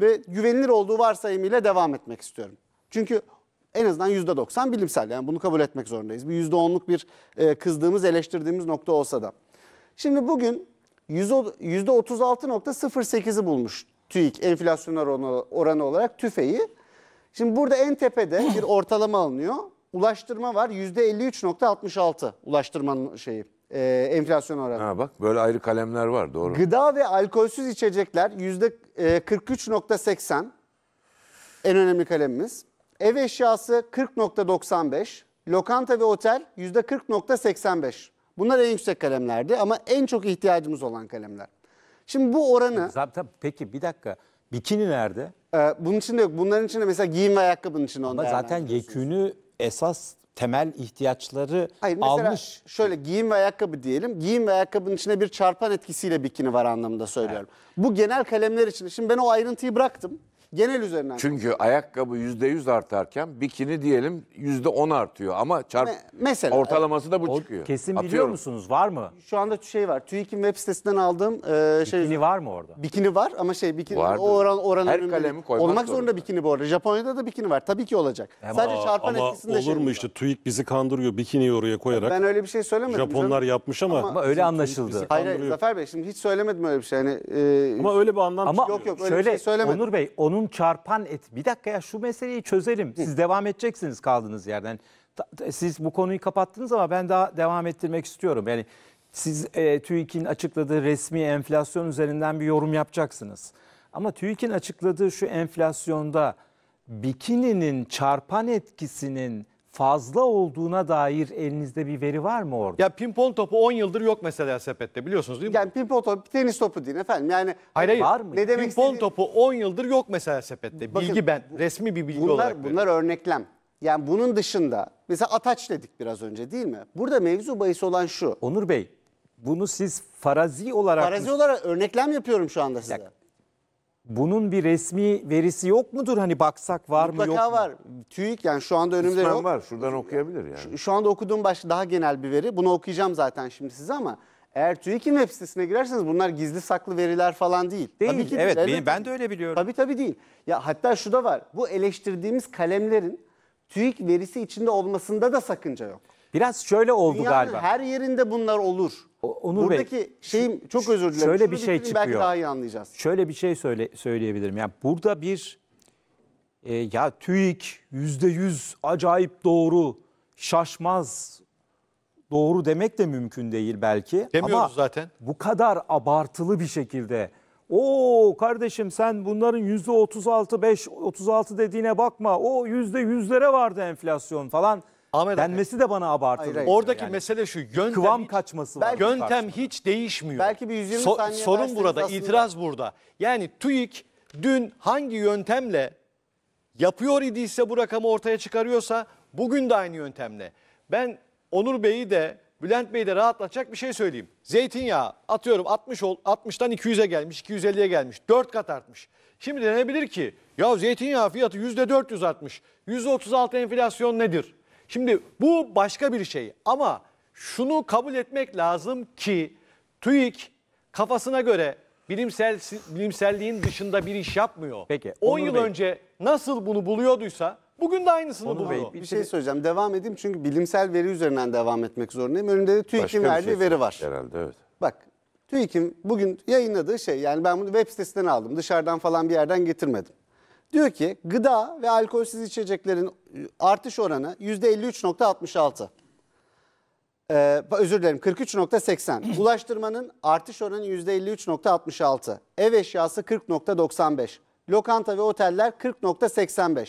ve güvenilir olduğu varsayımıyla devam etmek istiyorum. Çünkü en azından %90 bilimsel yani bunu kabul etmek zorundayız. Bir %10'luk bir e, kızdığımız, eleştirdiğimiz nokta olsa da. Şimdi bugün %36.08'i bulmuş TÜİK enflasyon oranı, olarak Tüfeyi. Şimdi burada en tepede bir ortalama alınıyor ulaştırma var %53.66 ulaştırmanın şeyi e, enflasyon oranı. Ha bak böyle ayrı kalemler var doğru. Gıda ve alkolsüz içecekler yüzde %43.80 e, en önemli kalemimiz. Ev eşyası 40.95, lokanta ve otel yüzde %40.85. Bunlar en yüksek kalemlerdi ama en çok ihtiyacımız olan kalemler. Şimdi bu oranı... Zaten peki bir dakika bikini nerede? e, bunun için de yok. Bunların için de mesela giyim ve ayakkabının için onda. Ama zaten yekünü esas temel ihtiyaçları Hayır, mesela almış. Şöyle giyim ve ayakkabı diyelim. Giyim ve ayakkabının içine bir çarpan etkisiyle bikini var anlamında söylüyorum. Evet. Bu genel kalemler için. Şimdi ben o ayrıntıyı bıraktım. Genel üzerinden. Çünkü ayakkabı yüzde yüz artarken bikini diyelim yüzde on artıyor ama çarp Me- mesela, ortalaması da bu çıkıyor. Kesin biliyor Atıyorum. musunuz? Var mı? Şu anda şey var. TÜİK'in web sitesinden aldığım e, şey Bikini var mı orada? bikini var ama şey bikini Vardır. o oran oranın Her kalemi koymak olmak zorunda. bikini bu arada. Japonya'da da bikini var. Tabii ki olacak. Sadece Aa, çarpan Ama etkisinde olur mu şey işte TÜİK bizi kandırıyor bikiniyi oraya koyarak. Ben öyle bir şey söylemedim. Japonlar canım. yapmış ama, Ama öyle anlaşıldı. Hayır, hayır Zafer Bey şimdi hiç söylemedim öyle bir şey. Hani e, ama öyle bir anlam Ama Yok, yok, öyle bir şey söylemedim. Onur Bey onun Kanun çarpan et. Bir dakika ya şu meseleyi çözelim. Siz devam edeceksiniz kaldığınız yerden. Siz bu konuyu kapattınız ama ben daha devam ettirmek istiyorum. Yani siz e, TÜİK'in açıkladığı resmi enflasyon üzerinden bir yorum yapacaksınız. Ama TÜİK'in açıkladığı şu enflasyonda bikininin çarpan etkisinin fazla olduğuna dair elinizde bir veri var mı orada? Ya pimpon topu 10 yıldır yok mesela sepette biliyorsunuz değil mi? Yani pimpon topu tenis topu değil efendim. Yani hayır, hayır. var mı? Ne demek pimpon istediğim... topu 10 yıldır yok mesela sepette. Bakın, bilgi ben resmi bir bilgi bunlar, olarak. Veriyorum. Bunlar örneklem. Yani bunun dışında mesela ataç dedik biraz önce değil mi? Burada mevzu bahis olan şu. Onur Bey bunu siz farazi olarak... Farazi olarak örneklem yapıyorum şu anda size. Ya, bunun bir resmi verisi yok mudur? Hani baksak var mı Mutlaka yok var. mu? TÜİK yani şu anda önümde yok. İsmen var. Şuradan okuyabilir yani. Şu, şu anda okuduğum başka daha genel bir veri. Bunu okuyacağım zaten şimdi size ama eğer TÜİK'in web sitesine girerseniz bunlar gizli saklı veriler falan değil. Değil. Tabii ki evet değil. benim, ben de öyle biliyorum. Tabii tabii değil. Ya hatta şu da var. Bu eleştirdiğimiz kalemlerin TÜİK verisi içinde olmasında da sakınca yok. Biraz şöyle oldu Dünyanın galiba. her yerinde bunlar olur. Onur Buradaki Bey, şeyim çok özür dilerim. Şöyle bir şey çıkıyor. Belki daha iyi anlayacağız. Şöyle bir şey söyle, söyleyebilirim. Yani burada bir e, ya TÜİK yüzde yüz acayip doğru şaşmaz doğru demek de mümkün değil belki. Demiyoruz Ama zaten. Bu kadar abartılı bir şekilde. O kardeşim sen bunların yüzde otuz altı beş otuz altı dediğine bakma. O yüzde yüzlere vardı enflasyon falan Ahmet denmesi de bana abartılı. Oradaki yani. mesele şu yöntem kıvam hiç, kaçması var. Belki, yöntem hiç değişmiyor. Belki bir 120 so, saniye sorun burada, aslında... itiraz burada. Yani TÜİK dün hangi yöntemle yapıyor idiyse bu rakamı ortaya çıkarıyorsa bugün de aynı yöntemle. Ben Onur Bey'i de Bülent Bey'i de rahatlatacak bir şey söyleyeyim. Zeytinyağı atıyorum 60 60'tan 200'e gelmiş, 250'ye gelmiş. 4 kat artmış. Şimdi denebilir ki ya zeytinyağı fiyatı %400 artmış. %36 enflasyon nedir? Şimdi bu başka bir şey ama şunu kabul etmek lazım ki TÜİK kafasına göre bilimsel bilimselliğin dışında bir iş yapmıyor. Peki. 10 yıl Bey. önce nasıl bunu buluyorduysa Bugün de aynısını buluyor. bir, şey bir şey söyleyeceğim. Devam edeyim çünkü bilimsel veri üzerinden devam etmek zorundayım. Önünde de TÜİK'in verdiği şey veri var. Herhalde evet. Bak TÜİK'in bugün yayınladığı şey yani ben bunu web sitesinden aldım. Dışarıdan falan bir yerden getirmedim. Diyor ki gıda ve alkolsüz içeceklerin e, artış oranı %53.66. Ee, özür dilerim 43.80. (laughs) Ulaştırmanın artış oranı %53.66. Ev eşyası 40.95. Lokanta ve oteller 40.85.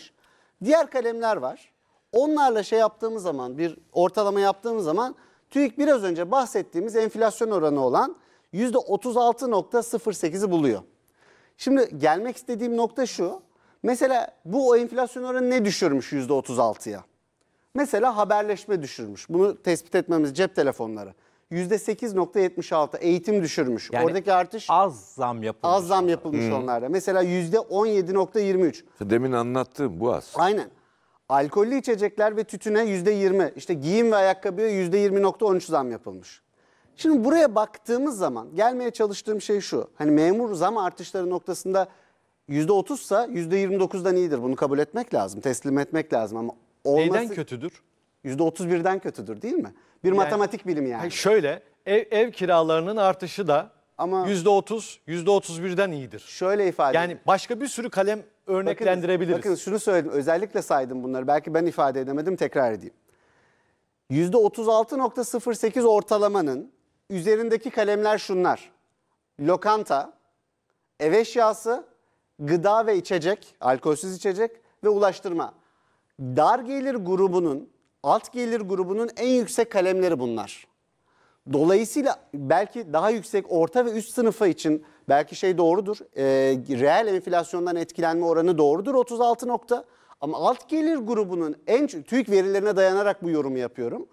Diğer kalemler var. Onlarla şey yaptığımız zaman bir ortalama yaptığımız zaman TÜİK biraz önce bahsettiğimiz enflasyon oranı olan %36.08'i buluyor. Şimdi gelmek istediğim nokta şu. Mesela bu enflasyon oranı ne düşürmüş %36'ya? Mesela haberleşme düşürmüş. Bunu tespit etmemiz cep telefonları. %8.76 eğitim düşürmüş. Yani Oradaki artış az zam yapılmış. az zam yapılmış onlarda. Mesela %17.23. Demin anlattığım bu az. Aynen. Alkollü içecekler ve tütüne %20. İşte giyim ve ayakkabıya %20.13 zam yapılmış. Şimdi buraya baktığımız zaman gelmeye çalıştığım şey şu. Hani memur zam artışları noktasında %30 ise %29'dan iyidir. Bunu kabul etmek lazım, teslim etmek lazım ama olması... Neyden kötüdür? %31'den kötüdür değil mi? Bir yani, matematik bilimi yani. Şöyle ev, ev kiralarının artışı da ama %30, %31'den iyidir. Şöyle ifade Yani başka bir sürü kalem örneklendirebiliriz. Bakın, bakın şunu söyledim özellikle saydım bunları belki ben ifade edemedim tekrar edeyim. %36.08 ortalamanın üzerindeki kalemler şunlar. Lokanta, ev eşyası, gıda ve içecek, alkolsüz içecek ve ulaştırma. Dar gelir grubunun, alt gelir grubunun en yüksek kalemleri bunlar. Dolayısıyla belki daha yüksek orta ve üst sınıfı için belki şey doğrudur. E, reel enflasyondan etkilenme oranı doğrudur 36 nokta. Ama alt gelir grubunun en TÜİK verilerine dayanarak bu yorumu yapıyorum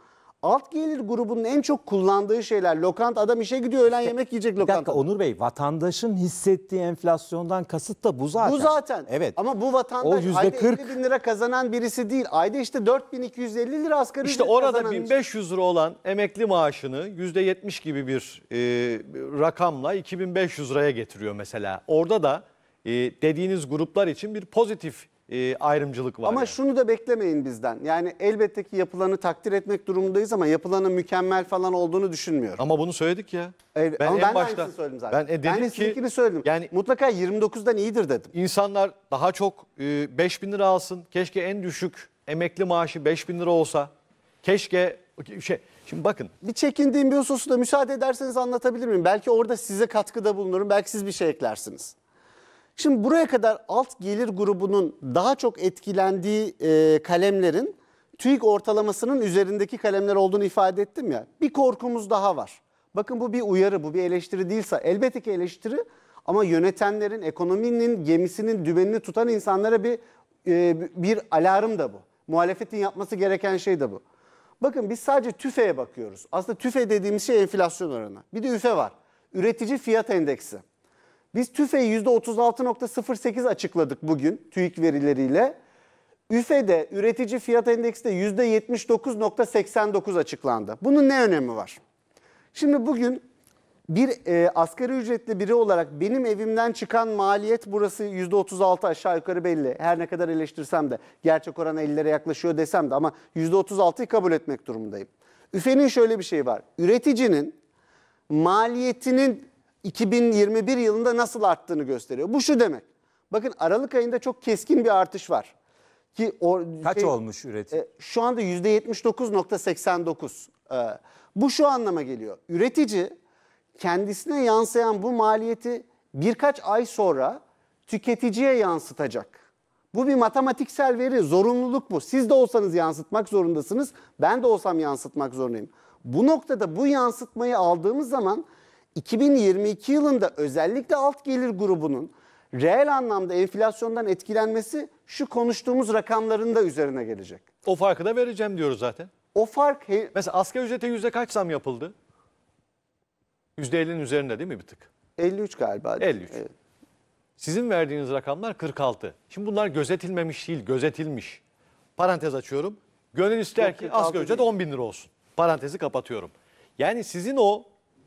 alt gelir grubunun en çok kullandığı şeyler lokant adam işe gidiyor öğlen yemek yiyecek Bir dakika Onur Bey vatandaşın hissettiği enflasyondan kasıt da bu zaten. Bu zaten. Evet. Ama bu vatandaş O ayda 40. 50 bin lira kazanan birisi değil. Ayda işte 4250 lira asgari İşte orada 1500 lira olan emekli maaşını %70 gibi bir e, rakamla 2500 liraya getiriyor mesela. Orada da e, dediğiniz gruplar için bir pozitif e, ayrımcılık var. Ama yani. şunu da beklemeyin bizden. Yani elbette ki yapılanı takdir etmek durumundayız ama yapılanın mükemmel falan olduğunu düşünmüyorum. Ama bunu söyledik ya. Evet, ben ama en ben başta söyledim zaten. Ben, e, dedim ben ki, söyledim. Yani mutlaka 29'dan iyidir dedim. İnsanlar daha çok e, 5 bin lira alsın. Keşke en düşük emekli maaşı 5 bin lira olsa. Keşke şey şimdi bakın. Bir çekindiğim bir hususu müsaade ederseniz anlatabilir miyim? Belki orada size katkıda bulunurum. Belki siz bir şey eklersiniz. Şimdi buraya kadar alt gelir grubunun daha çok etkilendiği e, kalemlerin TÜİK ortalamasının üzerindeki kalemler olduğunu ifade ettim ya. Bir korkumuz daha var. Bakın bu bir uyarı, bu bir eleştiri değilse elbette ki eleştiri ama yönetenlerin, ekonominin gemisinin dümenini tutan insanlara bir e, bir alarm da bu. Muhalefetin yapması gereken şey de bu. Bakın biz sadece tüfeye bakıyoruz. Aslında tüfe dediğimiz şey enflasyon oranı. Bir de üfe var. Üretici fiyat endeksi. Biz TÜFE'yi %36.08 açıkladık bugün TÜİK verileriyle. ÜFE'de üretici fiyat endeksi de %79.89 açıklandı. Bunun ne önemi var? Şimdi bugün bir e, asgari ücretli biri olarak benim evimden çıkan maliyet burası %36 aşağı yukarı belli. Her ne kadar eleştirsem de gerçek oran 50'lere yaklaşıyor desem de ama %36'yı kabul etmek durumundayım. Üfe'nin şöyle bir şeyi var. Üreticinin maliyetinin 2021 yılında nasıl arttığını gösteriyor. Bu şu demek. Bakın Aralık ayında çok keskin bir artış var. Ki o, Kaç şey, olmuş üretim? E, şu anda %79.89. E, bu şu anlama geliyor. Üretici kendisine yansıyan bu maliyeti birkaç ay sonra tüketiciye yansıtacak. Bu bir matematiksel veri, zorunluluk bu. Siz de olsanız yansıtmak zorundasınız, ben de olsam yansıtmak zorundayım. Bu noktada bu yansıtmayı aldığımız zaman 2022 yılında özellikle alt gelir grubunun reel anlamda enflasyondan etkilenmesi şu konuştuğumuz rakamların da üzerine gelecek. O farkı da vereceğim diyoruz zaten. O fark... Mesela asgari ücrete yüzde kaç zam yapıldı? Yüzde %50'nin üzerinde değil mi bir tık? 53 galiba. 53. Evet. Sizin verdiğiniz rakamlar 46. Şimdi bunlar gözetilmemiş değil, gözetilmiş. Parantez açıyorum. Gönül ister Yok, ki asgari ücret 10 bin lira olsun. Parantezi kapatıyorum. Yani sizin o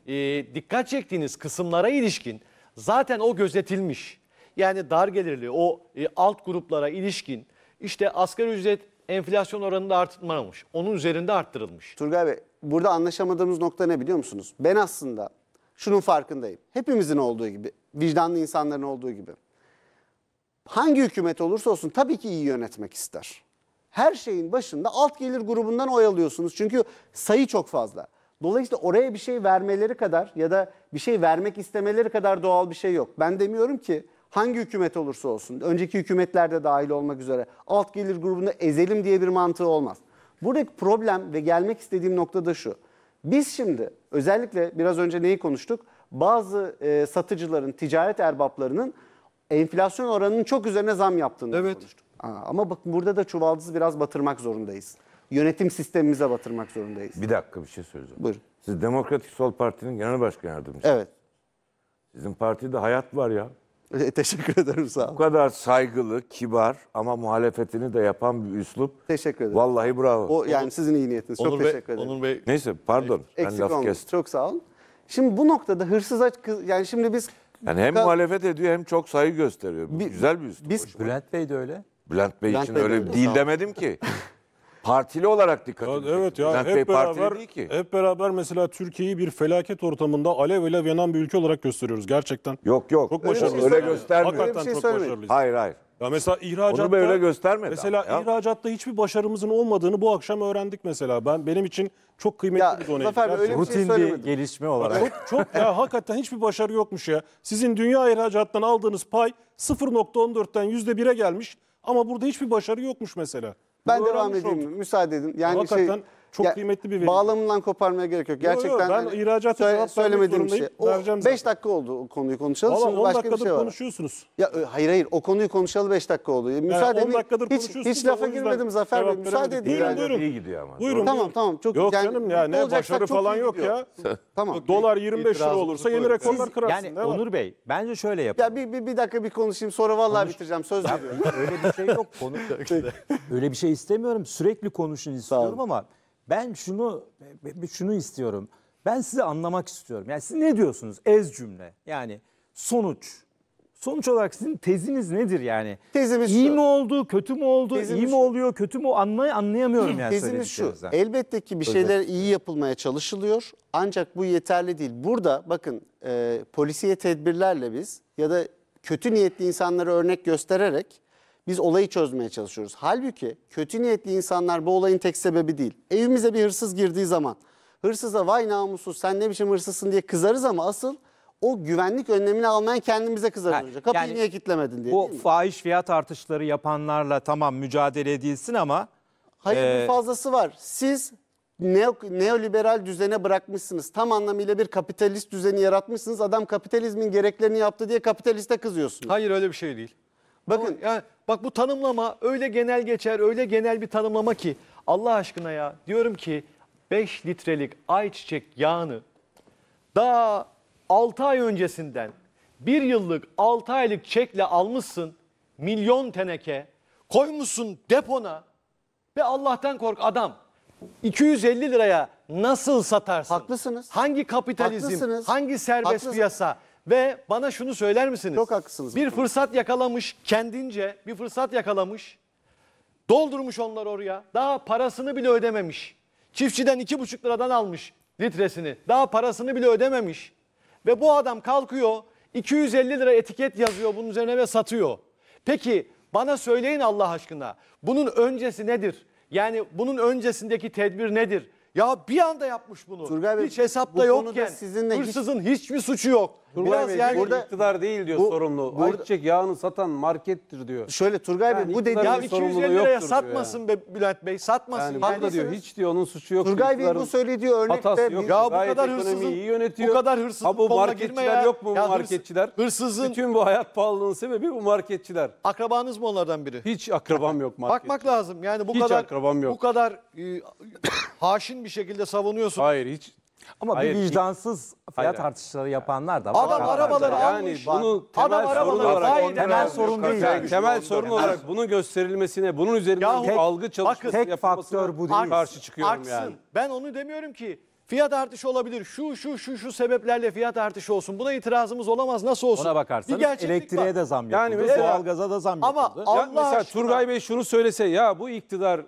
e, dikkat çektiğiniz kısımlara ilişkin zaten o gözetilmiş. Yani dar gelirli o e, alt gruplara ilişkin işte asgari ücret enflasyon oranında artmamış. Onun üzerinde arttırılmış. Turgay Bey burada anlaşamadığımız nokta ne biliyor musunuz? Ben aslında şunun farkındayım. Hepimizin olduğu gibi, vicdanlı insanların olduğu gibi. Hangi hükümet olursa olsun tabii ki iyi yönetmek ister. Her şeyin başında alt gelir grubundan oy alıyorsunuz. Çünkü sayı çok fazla. Dolayısıyla oraya bir şey vermeleri kadar ya da bir şey vermek istemeleri kadar doğal bir şey yok. Ben demiyorum ki hangi hükümet olursa olsun, önceki hükümetler de dahil olmak üzere alt gelir grubunu ezelim diye bir mantığı olmaz. Buradaki problem ve gelmek istediğim nokta da şu. Biz şimdi özellikle biraz önce neyi konuştuk? Bazı e, satıcıların, ticaret erbaplarının enflasyon oranının çok üzerine zam yaptığını evet. konuştuk. Aa, ama bakın burada da çuvaldızı biraz batırmak zorundayız yönetim sistemimize batırmak zorundayız. Bir dakika bir şey söyleyeceğim. Buyurun. Siz Demokratik Sol Parti'nin genel başkan yardımcısı. Evet. Sizin partide hayat var ya. (laughs) E, teşekkür ederim sağ olun. Bu kadar saygılı, kibar ama muhalefetini de yapan bir üslup. Teşekkür ederim. Vallahi bravo. O yani sizin iyi niyetiniz. Onur Çok Bey, teşekkür ederim. Onur Bey. Neyse pardon. Eksik ben laf olmuş. kestim. Çok sağ olun. Şimdi bu noktada hırsız hırsıza yani şimdi biz yani hem muhalefet ediyor hem çok saygı gösteriyor. Bu Bi- Güzel bir üslup. Biz, Bülent Bey de öyle. Bülent Bey Bülent için Bey öyle de değil demedim ki. (laughs) partili olarak dikkat edin. Evet ya hep beraber değil ki. hep beraber mesela Türkiye'yi bir felaket ortamında alev ile yanan bir ülke olarak gösteriyoruz gerçekten. Yok yok. Çok öyle, Öyle yani. göstermiyor. Hakikaten şey çok söylemeyin. başarılıyız. Hayır hayır. Ya mesela ihracatta Onu böyle göstermedi. Mesela ya. ihracatta hiçbir başarımızın olmadığını bu akşam öğrendik mesela. Ben benim için çok kıymetli Ya, bir donaydı. Zafer öyle bir şey Rutin bir gelişme olarak. Çok çok ya hakikaten hiçbir başarı yokmuş ya. Sizin dünya ihracattan aldığınız pay 0.14'ten %1'e gelmiş ama burada hiçbir başarı yokmuş mesela. Ben Doğru devam edeyim mi? Müsaade edin. Yani şey, çok ya, kıymetli bir veri. Bağlamından koparmaya gerek yok. Gerçekten yo, yo, ben hani, ihracat söyle, söylemediğim şey. O 5 dakika oldu o konuyu konuşalım. Valla 10 dakikadır şey var. konuşuyorsunuz. Ya e, hayır hayır o konuyu konuşalım. 5 dakika oldu. E, müsaade yani 10 dakikadır hiç, konuşuyorsunuz. Hiç lafa girmedim Zafer Bey. Müsaade edin. Buyurun buyurun. İyi gidiyor ama. Buyurun. Tamam tamam. Çok, yok yani, canım ya ne başarı falan yok ya. (laughs) Tamam. Dolar 25 lira olursa yeni rekorlar kırarsın. Yani Onur Bey bence şöyle yapalım. Ya bir dakika bir konuşayım sonra vallahi bitireceğim söz veriyorum. Öyle bir şey yok. (laughs) Öyle bir şey istemiyorum. Sürekli konuşun istiyorum ama ben şunu şunu istiyorum. Ben sizi anlamak istiyorum. Yani siz ne diyorsunuz? Ez cümle. Yani sonuç. Sonuç olarak sizin teziniz nedir yani? Tezimiz İyi şu. mi oldu, kötü mü oldu, Tezimiz iyi mi oluyor, kötü mü anlay anlayamıyorum yani. Tezimiz şu, elbette ki bir şeyler Özellikle. iyi yapılmaya çalışılıyor ancak bu yeterli değil. Burada bakın e, polisiye tedbirlerle biz ya da kötü niyetli insanlara örnek göstererek biz olayı çözmeye çalışıyoruz. Halbuki kötü niyetli insanlar bu olayın tek sebebi değil. Evimize bir hırsız girdiği zaman hırsıza vay namussuz sen ne biçim hırsızsın diye kızarız ama asıl o güvenlik önlemini almayan kendimize kızarız yani, Kapıyı yani, niye kilitlemedin diye. Bu fahiş fiyat artışları yapanlarla tamam mücadele edilsin ama. Hayır e... fazlası var. Siz neo, neoliberal düzene bırakmışsınız. Tam anlamıyla bir kapitalist düzeni yaratmışsınız. Adam kapitalizmin gereklerini yaptı diye kapitaliste kızıyorsunuz. Hayır öyle bir şey değil. Bakın yani bak bu tanımlama öyle genel geçer, öyle genel bir tanımlama ki Allah aşkına ya diyorum ki 5 litrelik ayçiçek yağını daha 6 ay öncesinden 1 yıllık 6 aylık çekle almışsın milyon teneke koymuşsun depona ve Allah'tan kork adam 250 liraya nasıl satarsın? Haklısınız. Hangi kapitalizm, Haklısınız. hangi serbest Haklısınız. piyasa, ve bana şunu söyler misiniz? Çok haklısınız. Bir fırsat yakalamış kendince bir fırsat yakalamış. Doldurmuş onlar oraya. Daha parasını bile ödememiş. Çiftçiden iki buçuk liradan almış litresini. Daha parasını bile ödememiş. Ve bu adam kalkıyor 250 lira etiket yazıyor bunun üzerine ve satıyor. Peki bana söyleyin Allah aşkına bunun öncesi nedir? Yani bunun öncesindeki tedbir nedir? Ya bir anda yapmış bunu. Turgay Bey, hiç hesapta bu yokken konuda sizinle hiç- hırsızın hiçbir suçu yok. Turgay Biraz Bey, yani burada- iktidar değil diyor Bu- sorumlu. burada- Ayçiçek yağını satan markettir diyor. Şöyle Turgay Yani Bey bu iktidar- dediğiniz ya 250 liraya diyor satmasın be Bülent Bey satmasın. Yani haklı diyor. Hiç diyor onun suçu yok. Turgay Bey bu İktidarın söylediği hatası örnekte yok. bir- Ya bu kadar hırsızın iyi yönetiyor. bu kadar hırsızın Ha bu marketçiler yok mu bu marketçiler? Hırsızın Bütün bu hayat pahalılığının sebebi bu marketçiler. akrabanız mı onlardan biri? Hiç akrabam yok market. Bakmak lazım. Yani bu kadar. Hiç akrabam yok. bu kadar e, (coughs) haşin bir şekilde savunuyorsun. Hayır hiç Ama Hayır, bir vicdansız fiyat Hayır. artışları yapanlar da var. Adam arabaları yani almış. bunu temel adam sorun arabaları olarak faizle temel sorun değil. Yani temel sorun olarak bunun gösterilmesine, bunun üzerinden Yahu- algı çalışması tek faktör bu değil. karşı çıkıyorum Artsın. yani. Ben onu demiyorum ki fiyat artışı olabilir. Şu şu şu şu sebeplerle fiyat artışı olsun. Buna itirazımız olamaz. Nasıl olsun? Ona bakarsanız Bir elektriğe var. de zam Yani yapıldı, mesela- doğalgaza da zam Ama yapıldı. Ya Allah mesela aşkına. Turgay Bey şunu söylese ya bu iktidar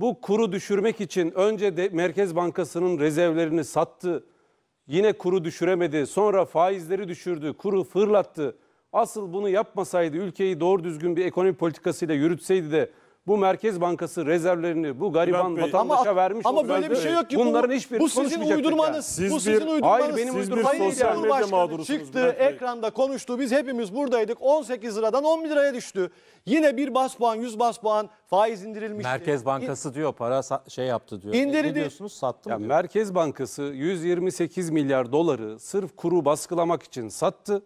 bu kuru düşürmek için önce de Merkez Bankası'nın rezervlerini sattı. Yine kuru düşüremedi. Sonra faizleri düşürdü. Kuru fırlattı. Asıl bunu yapmasaydı ülkeyi doğru düzgün bir ekonomi politikasıyla yürütseydi de bu Merkez Bankası rezervlerini bu gariban Bey, vatandaşa ama- vermiş ama böyle bir şey yok ki. Bu- Bunların hiçbiri bu sizin uydurmanız. yani. Siz bu bir- sizin uydurmanız. Hayır, benim siz uydurmam değil sosyal yani. medya Cumhurbaşkanı Çıktı Bey. ekranda konuştu. Biz hepimiz buradaydık. 18 liradan 10 liraya düştü. Yine bir bas puan 100 bas puan faiz indirilmişti. Merkez Bankası diyor para şey yaptı diyor. E, İndirdi. Ne diyorsunuz sattı Ya diyor. Merkez Bankası 128 milyar doları sırf kuru baskılamak için sattı.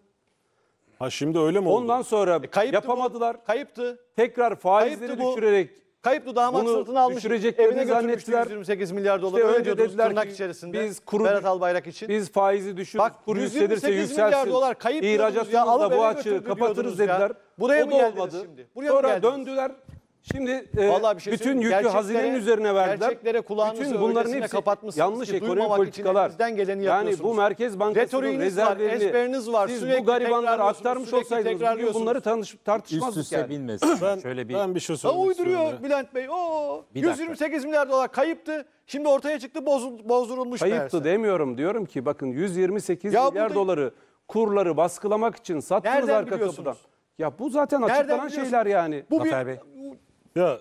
Ha şimdi öyle mi oldu? Ondan sonra E, kayıptı yapamadılar. Bu, kayıptı. Tekrar faizleri Kayıptı düşürerek Kayıptı damat Bunu sırtına almış. Evine zannettiler. 28 milyar dolar. İşte önce dediler ki içerisinde. biz kuru Berat Albayrak için. biz faizi düşürürüz, Bak, kuru 128 yükselirse milyar dolar kayıp diyordunuz ya, İhracatımızla alıp bu götürdü açığı kapatırız dediler. Buraya mı da olmadı. şimdi? Buraya Sonra geldiniz? döndüler Şimdi e, bir şey bütün yükü hazinenin üzerine verdiler. Gerçeklere kulağınızı bütün bunların hepsi kapatmışsınız yanlış ekonomi politikalar. Elinizden geleni yani bu Merkez Bankası'nın rezervlerini, var, ezberiniz var. Siz bu garibanları aktarmış olsaydınız bugün bunları tanış, tartışmazdık Üst üste yani. binmesin. Ben, Şöyle bir, ben bir şey sormak Uyduruyor sonra. Bülent Bey. Oo, 128 milyar dolar kayıptı. Şimdi ortaya çıktı bozul, bozdurulmuş. Kayıptı meğerse. demiyorum diyorum ki bakın 128 ya milyar burada... doları kurları baskılamak için sattınız Nereden arka kapıdan. Ya bu zaten açıklanan şeyler yani. Bu bir, Bey